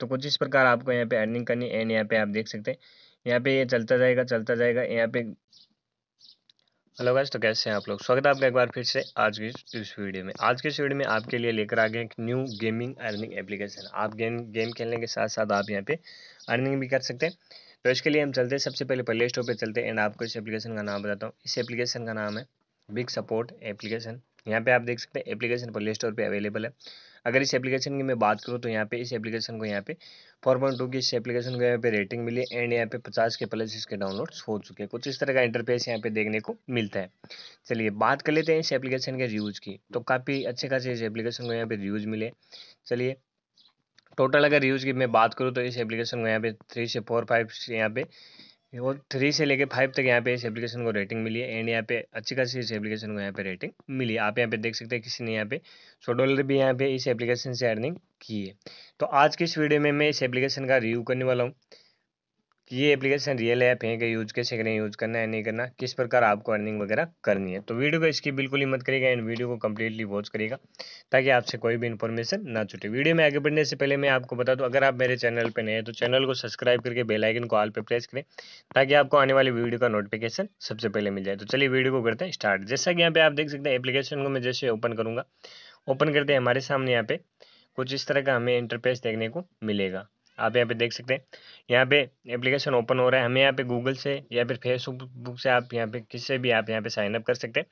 तो कुछ इस प्रकार आपको यहाँ पे अर्निंग करनी है एंड यहाँ पे आप देख सकते हैं यहाँ पे ये चलता जाएगा चलता जाएगा यहाँ पे हेलो गाइस तो कैसे हैं आप लोग स्वागत है आपका एक बार फिर से आज की इस वीडियो में आज के इस वीडियो में आपके लिए लेकर आ गए एक न्यू गेमिंग अर्निंग एप्लीकेशन आप गेम गेम खेलने के साथ साथ आप यहाँ पे अर्निंग भी कर सकते हैं तो इसके लिए हम चलते हैं सबसे पहले प्ले स्टोर पर चलते हैं एंड आपको इस एप्लीकेशन का नाम बताता हूँ इस एप्लीकेशन का नाम है बिग सपोर्ट एप्लीकेशन यहाँ पे आप देख सकते हैं एप्लीकेशन प्ले स्टोर पर अवेलेबल है अगर इस एप्लीकेशन की मैं बात करूँ तो यहाँ पे इस एप्लीकेशन को यहाँ पे फोर पॉइंट टू की इस एप्लीकेशन को यहाँ पे रेटिंग मिली एंड यहाँ पे पचास के प्लस इसके डाउनलोड्स हो चुके हैं कुछ इस तरह का इंटरफेस यहाँ पे देखने को मिलता है चलिए बात कर लेते हैं इस एप्लीकेशन के रिव्यूज की तो काफ़ी अच्छे खासे इस एप्लीकेशन को यहाँ पे रिव्यूज मिले चलिए टोटल अगर रिव्यूज की मैं बात करूँ तो इस एप्लीकेशन को यहाँ पे थ्री से फोर फाइव यहाँ पे वो थ्री से लेके फाइव तक यहाँ पे इस एप्लीकेशन को रेटिंग मिली है एंड यहाँ पे अच्छी खासी इस एप्लीकेशन को यहाँ पे रेटिंग मिली आप यहाँ पे देख सकते हैं किसी ने यहाँ पे सौ डॉलर भी यहाँ पे इस एप्लीकेशन से अर्निंग की है तो आज की इस वीडियो में मैं इस एप्लीकेशन का रिव्यू करने वाला हूँ कि ये एप्लीकेशन रियल ऐप है कि यूज कैसे करें यूज करना है नहीं करना किस प्रकार आपको अर्निंग वगैरह करनी है तो वीडियो को इसकी बिल्कुल ही मत करेगा एंड वीडियो को कम्प्लीटली वॉच करेगा ताकि आपसे कोई भी इन्फॉर्मेशन ना छूटे वीडियो में आगे बढ़ने से पहले मैं आपको बता दूँ अगर आप मेरे चैनल पर नए हैं तो चैनल को सब्सक्राइब करके बेलाइकन को आल पर प्रेस करें ताकि आपको आने वाली वीडियो का नोटिफिकेशन सबसे पहले मिल जाए तो चलिए वीडियो को करते हैं स्टार्ट जैसा कि यहाँ पे आप देख सकते हैं एप्लीकेशन को मैं जैसे ओपन करूँगा ओपन करते हैं हमारे सामने यहाँ पे कुछ इस तरह का हमें इंटरफेस देखने को मिलेगा आप यहाँ पे देख सकते हैं यहाँ पे एप्लीकेशन ओपन हो रहा है हमें यहाँ पे गूगल से या फिर फेसबुक से आप यहाँ पे किससे भी आप यहाँ पे साइनअप कर सकते हैं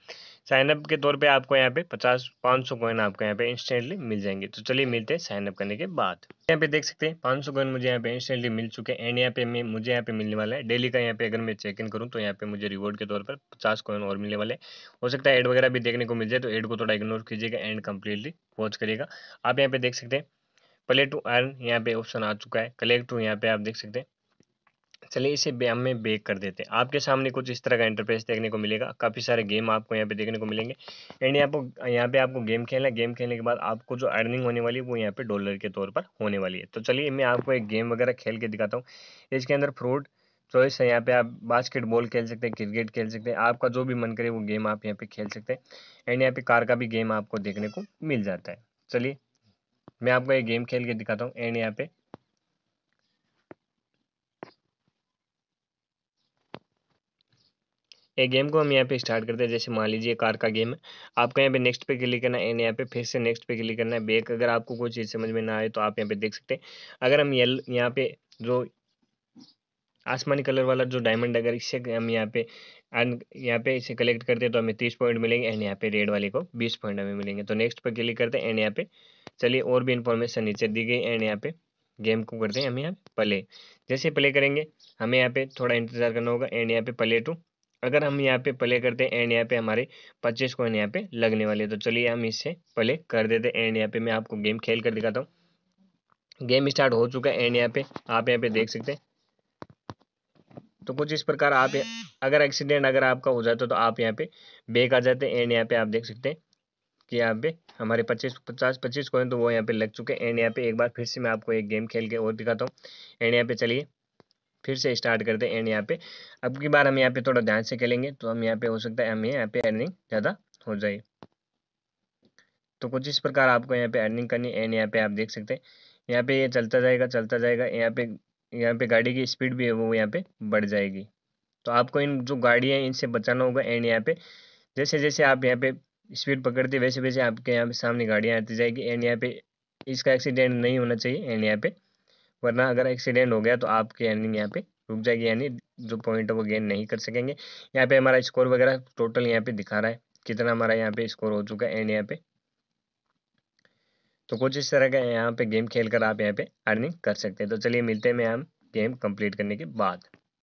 साइनअप के तौर पे आपको यहाँ पे पचास पाँच सौ कोइन आपको यहाँ पे इंस्टेंटली मिल जाएंगे तो चलिए मिलते हैं साइनअप करने के बाद यहाँ पे देख सकते हैं पाँच सौ कोइन मुझे यहाँ पे इंस्टेंटली मिल चुके हैं एंड यहाँ पे मुझे यहाँ पे मिलने वाला है डेली का यहाँ पे अगर मैं चेक इन करूँ तो यहाँ पे मुझे रिवॉर्ड के तौर पर पचास कोइन और मिलने वाले हो सकता है एड वगैरह भी देखने को मिल जाए तो एड को थोड़ा इग्नोर कीजिएगा एंड कम्प्लीटली वॉच करिएगा आप यहाँ पे देख सकते हैं प्ले टू तो अर्न यहाँ पे ऑप्शन आ चुका है कलेक्ट टू यहाँ पे आप देख सकते हैं चलिए इसे हमें बेक कर देते हैं आपके सामने कुछ इस तरह का इंटरफेस देखने को मिलेगा काफ़ी सारे गेम आपको यहाँ पे देखने को मिलेंगे एंड यहाँ पर यहाँ पे आपको गेम खेलना है गेम खेलने के बाद आपको जो अर्निंग होने वाली है वो यहाँ पे डॉलर के तौर पर होने वाली है तो चलिए मैं आपको एक गेम वगैरह खेल के दिखाता हूँ इसके अंदर फ्रूट चॉइस है यहाँ पे आप बास्केटबॉल खेल सकते हैं क्रिकेट खेल सकते हैं आपका जो भी मन करे वो गेम आप यहाँ पे खेल सकते हैं एंड यहाँ पे कार का भी गेम आपको देखने को मिल जाता है चलिए मैं आपको ये गेम खेल के दिखाता हूँ एंड यहाँ पे ये गेम को हम यहाँ पे स्टार्ट करते हैं जैसे मान लीजिए कार का गेम है आपको यहाँ पे नेक्स्ट पे क्लिक करना है एंड यहाँ पे फिर से नेक्स्ट पे क्लिक करना है बेक अगर आपको कोई चीज़ समझ में ना आए तो आप यहाँ पे देख सकते हैं अगर हम येल यहाँ पे जो आसमानी कलर वाला जो डायमंड अगर इससे हम यहाँ पे एंड यहाँ पे इसे कलेक्ट करते हैं तो हमें तीस पॉइंट मिलेंगे एंड यहाँ पे रेड वाले को बीस पॉइंट हमें मिलेंगे तो नेक्स्ट पर क्लिक करते हैं एंड यहाँ पे चलिए और भी इन्फॉर्मेशन नीचे दी गई एंड यहाँ पे गेम को करते हैं हम यहाँ प्ले जैसे प्ले करेंगे हमें यहाँ पे थोड़ा इंतजार करना होगा एंड यहाँ पे प्ले टू अगर हम यहाँ पे प्ले करते हैं एंड यहाँ पे हमारे पच्चीस कॉइन यहाँ पे लगने वाले तो चलिए हम इससे प्ले कर देते हैं एंड यहाँ पे मैं आपको गेम खेल कर दिखाता हूँ गेम स्टार्ट हो चुका है एंड यहाँ पे आप यहाँ पे देख सकते हैं तो कुछ इस प्रकार आप अगर एक्सीडेंट अगर आपका हो जाता तो आप यहाँ पे बेक आ जाते हैं एंड यहाँ पे आप देख सकते हैं कि यहाँ पे हमारे पच्चीस पचास पच्चीस कोइन तो वो यहाँ पे लग चुके हैं एंड यहाँ पे एक बार फिर से मैं आपको एक गेम खेल के और दिखाता हूँ एंड यहाँ पे चलिए फिर से स्टार्ट करते हैं एंड यहाँ पे अब की बार हम यहाँ पे थोड़ा ध्यान से खेलेंगे तो हम यहाँ पे हो सकता है हमें यहाँ पे अर्निंग ज़्यादा हो जाए तो कुछ इस प्रकार आपको यहाँ पे अर्निंग करनी एंड यहाँ पे आप देख सकते हैं यहाँ पे ये चलता जाएगा चलता जाएगा यहाँ पे यहाँ पे गाड़ी की स्पीड भी है वो यहाँ पे बढ़ जाएगी तो आपको इन जो गाड़ियाँ इनसे बचाना होगा एंड यहाँ पे जैसे जैसे आप यहाँ पे स्पीड पकड़ती वैसे वैसे आपके यहाँ पे सामने गाड़ियाँ आती जाएगी एंड यहाँ पे इसका एक्सीडेंट नहीं होना चाहिए एंड यहाँ पे वरना अगर एक्सीडेंट हो गया तो आपके अर्निंग यहाँ पे रुक जाएगी यानी जो पॉइंट है वो गेन नहीं कर सकेंगे यहाँ पे हमारा स्कोर वगैरह टोटल यहाँ पे दिखा रहा है कितना हमारा यहाँ पे स्कोर हो चुका है एंड यहाँ पे तो कुछ इस तरह का यहाँ पे गेम खेल कर आप यहाँ पे अर्निंग कर सकते हैं तो चलिए मिलते हैं मैं हम गेम कंप्लीट करने के बाद